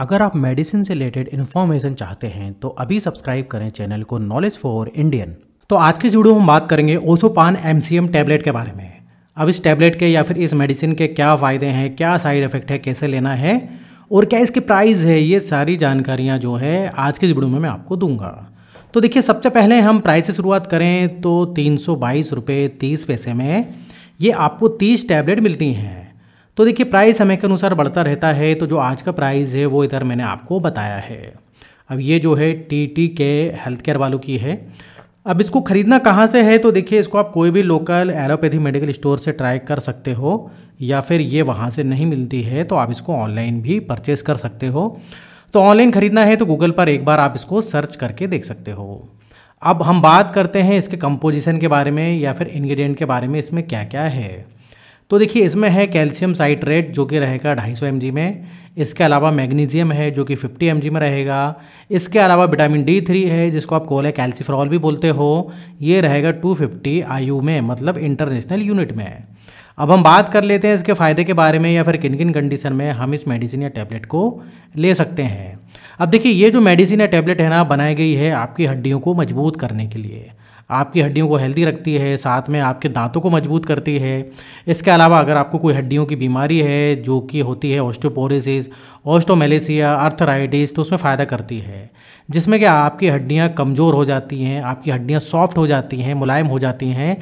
अगर आप मेडिसिन से रिलेटेड इन्फॉर्मेशन चाहते हैं तो अभी सब्सक्राइब करें चैनल को नॉलेज फॉर इंडियन तो आज की वीडियो में हम बात करेंगे ओसोपान एम सी टैबलेट के बारे में अब इस टैबलेट के या फिर इस मेडिसिन के क्या फ़ायदे हैं क्या साइड इफ़ेक्ट है कैसे लेना है और क्या इसकी प्राइस है ये सारी जानकारियाँ जो है आज के वीडियो में मैं आपको दूंगा तो देखिए सबसे पहले हम प्राइस से शुरुआत करें तो तीन सौ बाईस रुपये तीस पैसे में ये आपको तीस टैबलेट मिलती हैं तो देखिए प्राइस समय के अनुसार बढ़ता रहता है तो जो आज का प्राइस है वो इधर मैंने आपको बताया है अब ये जो है टी टी के हेल्थ केयर वालों की है अब इसको ख़रीदना कहाँ से है तो देखिए इसको आप कोई भी लोकल एलोपैथी मेडिकल स्टोर से ट्राई कर सकते हो या फिर ये वहाँ से नहीं मिलती है तो आप इसको ऑनलाइन भी परचेज़ कर सकते हो तो ऑनलाइन ख़रीदना है तो गूगल पर एक बार आप इसको सर्च करके देख सकते हो अब हम बात करते हैं इसके कंपोजिशन के बारे में या फिर इंग्रेडिएंट के बारे में इसमें क्या क्या है तो देखिए इसमें है कैल्शियम साइट्रेट जो कि रहेगा ढाई सौ में इसके अलावा मैग्नीशियम है जो कि 50 एम में रहेगा इसके अलावा विटामिन डी थ्री है जिसको आप कोले कैल्सिफ्रॉल भी बोलते हो ये रहेगा 250 फिफ्टी में मतलब इंटरनेशनल यूनिट में अब हम बात कर लेते हैं इसके फ़ायदे के बारे में या फिर किन किन कंडीशन में हम इस मेडिसिन या टैबलेट को ले सकते हैं अब देखिए ये जो मेडिसिन या टैबलेट है ना बनाई गई है आपकी हड्डियों को मजबूत करने के लिए आपकी हड्डियों को हेल्दी रखती है साथ में आपके दांतों को मजबूत करती है इसके अलावा अगर आपको कोई हड्डियों की बीमारी है जो कि होती है ऑस्टोपोरिसिस ऑस्टोमेलेसिया अर्थराइटिस तो उसमें फ़ायदा करती है जिसमें कि आपकी हड्डियाँ कमज़ोर हो जाती हैं आपकी हड्डियाँ सॉफ्ट हो जाती हैं मुलायम हो जाती हैं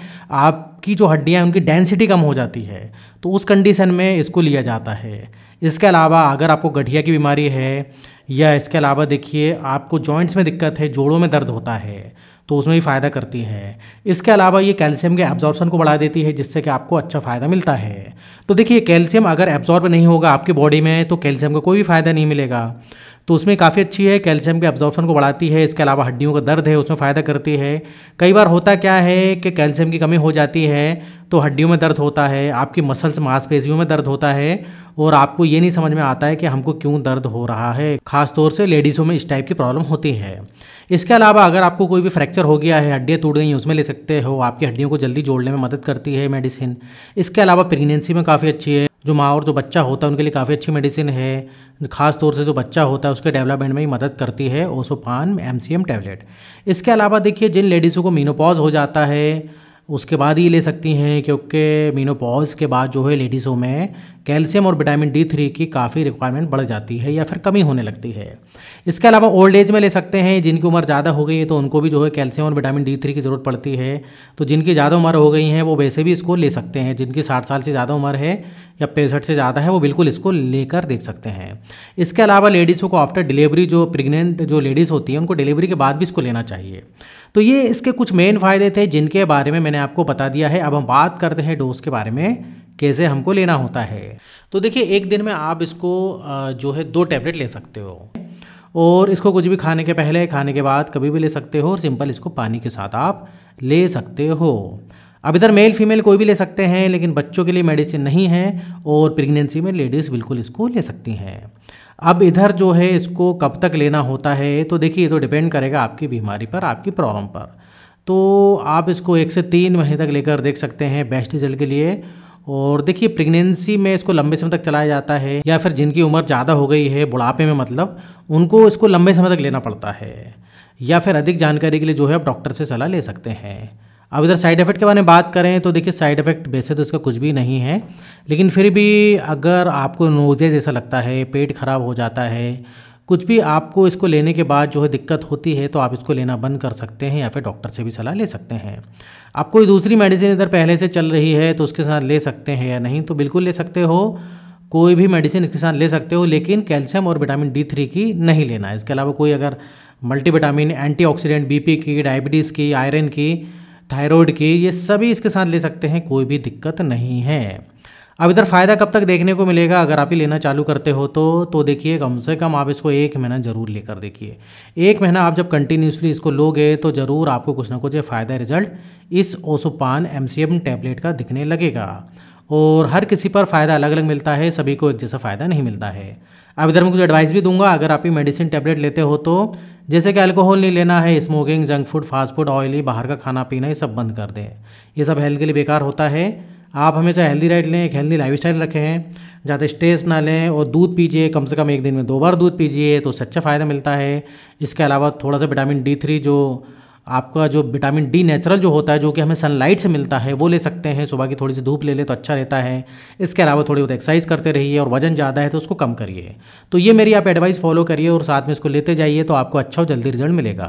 आपकी जो हड्डियाँ उनकी डेंसिटी कम हो जाती है तो उस कंडीशन में इसको लिया जाता है इसके अलावा अगर आपको गठिया की बीमारी है या इसके अलावा देखिए आपको जॉइंट्स में दिक्कत है जोड़ों में दर्द होता है तो उसमें भी फ़ायदा करती है इसके अलावा ये कैल्शियम के एब्जॉर्बन को बढ़ा देती है जिससे कि आपको अच्छा फ़ायदा मिलता है तो देखिए कैल्शियम अगर एब्जॉर्ब नहीं होगा आपके बॉडी में तो कैल्शियम का कोई भी फ़ायदा नहीं मिलेगा तो उसमें काफ़ी अच्छी है कैल्शियम के एब्जॉर्बन को बढ़ाती है इसके अलावा हड्डियों का दर्द है उसमें फ़ायदा करती है कई बार होता क्या है कि कैल्शियम की कमी हो जाती है तो हड्डियों में दर्द होता है आपकी मसल्स मांसपेशियों में दर्द होता है और आपको ये नहीं समझ में आता है कि हमको क्यों दर्द हो रहा है खासतौर से लेडीज़ों में इस टाइप की प्रॉब्लम होती है इसके अलावा अगर आपको कोई भी फ्रैक्चर हो गया है हड्डियाँ टूट गई हैं उसमें ले सकते हो आपकी हड्डियों को जल्दी जोड़ने में मदद करती है मेडिसिन इसके अलावा प्रेगनेंसी में काफ़ी अच्छी है जो माँ और जो बच्चा होता है उनके लिए काफ़ी अच्छी मेडिसिन है खास तौर से जो बच्चा होता है उसके डेवलपमेंट में ही मदद करती है Ossopan M C M tablet इसके अलावा देखिए जिन लेडीज़ों को मीनोपॉज हो जाता है उसके बाद ही ले सकती हैं क्योंकि मीनोपॉज के बाद जो है लेडीज़ों में कैल्शियम और विटामिन डी थ्री की काफ़ी रिक्वायरमेंट बढ़ जाती है या फिर कमी होने लगती है इसके अलावा ओल्ड एज में ले सकते हैं जिनकी उम्र ज़्यादा हो गई है तो उनको भी जो है कैल्शियम और विटामिन डी थ्री की ज़रूरत पड़ती है तो जिनकी ज़्यादा उम्र हो गई है वो वैसे भी इसको ले सकते हैं जिनकी साठ साल से ज़्यादा उम्र है या पैंसठ से ज़्यादा है वो बिल्कुल इसको लेकर देख सकते हैं इसके अलावा लेडीज़ों को आफ्टर डिलीवरी जो प्रेग्नेंट जो लेडीज़ होती है उनको डिलीवरी के बाद भी इसको लेना चाहिए तो ये इसके कुछ मेन फ़ायदे थे जिनके बारे में मैंने आपको बता दिया है अब हम बात करते हैं डोज के बारे में कैसे हमको लेना होता है तो देखिए एक दिन में आप इसको जो है दो टैबलेट ले सकते हो और इसको कुछ भी खाने के पहले खाने के बाद कभी भी ले सकते हो और सिंपल इसको पानी के साथ आप ले सकते हो अब इधर मेल फीमेल कोई भी ले सकते हैं लेकिन बच्चों के लिए मेडिसिन नहीं है और प्रेगनेंसी में लेडीज़ बिल्कुल इसको ले सकती हैं अब इधर जो है इसको कब तक लेना होता है तो देखिए ये तो डिपेंड करेगा आपकी बीमारी पर आपकी प्रॉब्लम पर तो आप इसको एक से तीन महीने तक लेकर देख सकते हैं बेस्ट रिजल्ट के लिए और देखिए प्रेगनेंसी में इसको लंबे समय तक चलाया जाता है या फिर जिनकी उम्र ज़्यादा हो गई है बुढ़ापे में मतलब उनको इसको लंबे समय तक लेना पड़ता है या फिर अधिक जानकारी के लिए जो है आप डॉक्टर से सलाह ले सकते हैं अब इधर साइड इफ़ेक्ट के बारे में बात करें तो देखिए साइड इफ़ेक्ट वैसे तो इसका कुछ भी नहीं है लेकिन फिर भी अगर आपको नोजेज ऐसा लगता है पेट खराब हो जाता है कुछ भी आपको इसको लेने के बाद जो है दिक्कत होती है तो आप इसको लेना बंद कर सकते हैं या फिर डॉक्टर से भी सलाह ले सकते हैं आप कोई दूसरी मेडिसिन इधर पहले से चल रही है तो उसके साथ ले सकते हैं या नहीं तो बिल्कुल ले सकते हो कोई भी मेडिसिन इसके साथ ले सकते हो लेकिन कैल्शियम और विटामिन डी थ्री की नहीं लेना है इसके अलावा कोई अगर मल्टीविटामिन एंटीऑक्सीडेंट बीपी की डायबिटीज़ की आयरन की थायराइड की ये सभी इसके साथ ले सकते हैं कोई भी दिक्कत नहीं है अब इधर फ़ायदा कब तक देखने को मिलेगा अगर आप ही लेना चालू करते हो तो तो देखिए कम से कम आप इसको एक महीना ज़रूर लेकर देखिए एक महीना आप जब कंटिन्यूसली इसको लोगे तो ज़रूर आपको कुछ ना कुछ फ़ायदा रिजल्ट इस ओसुपान एम टैबलेट का दिखने लगेगा और हर किसी पर फ़ायदा अलग अलग मिलता है सभी को एक जैसा फ़ायदा नहीं मिलता है अब इधर मैं कुछ एडवाइस भी दूंगा अगर आप ये मेडिसिन टैबलेट लेते हो तो जैसे कि अल्कोहल नहीं लेना है smoking junk food fast food oily बाहर का खाना पीना ये सब बंद कर दें ये सब हेल्थ के लिए बेकार होता है आप हमेशा हेल्दी डाइट लें एक हेल्दी लाइफ स्टाइल रखें ज़्यादा स्ट्रेस ना लें और दूध पीजिए कम से कम एक दिन में दो बार दूध पीजिए तो उससे अच्छा फ़ायदा मिलता है इसके अलावा थोड़ा सा विटामिन डी थ्री जो आपका जो विटामिन डी नेचुरल जो होता है जो कि हमें सनलाइट से मिलता है वो ले सकते हैं सुबह की थोड़ी सी धूप ले लें तो अच्छा रहता है इसके अलावा थोड़ी बहुत एक्सरसाइज करते रहिए और वजन ज़्यादा है तो उसको कम करिए तो ये मेरी आप एडवाइस फॉलो करिए और साथ में इसको लेते जाइए तो आपको अच्छा और जल्दी रिजल्ट मिलेगा